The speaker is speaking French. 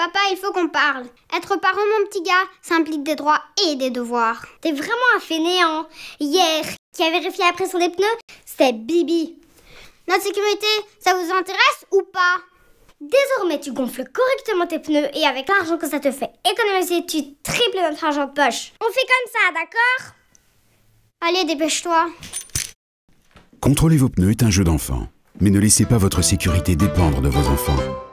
Papa, il faut qu'on parle. Être parent, mon petit gars, ça implique des droits et des devoirs. T'es vraiment un fainéant. Hier, qui a vérifié la pression des pneus, C'est Bibi. Notre sécurité, ça vous intéresse ou pas Désormais, tu gonfles correctement tes pneus et avec l'argent que ça te fait économiser, tu triples notre argent de poche. On fait comme ça, d'accord Allez, dépêche-toi. Contrôler vos pneus est un jeu d'enfant, mais ne laissez pas votre sécurité dépendre de vos enfants.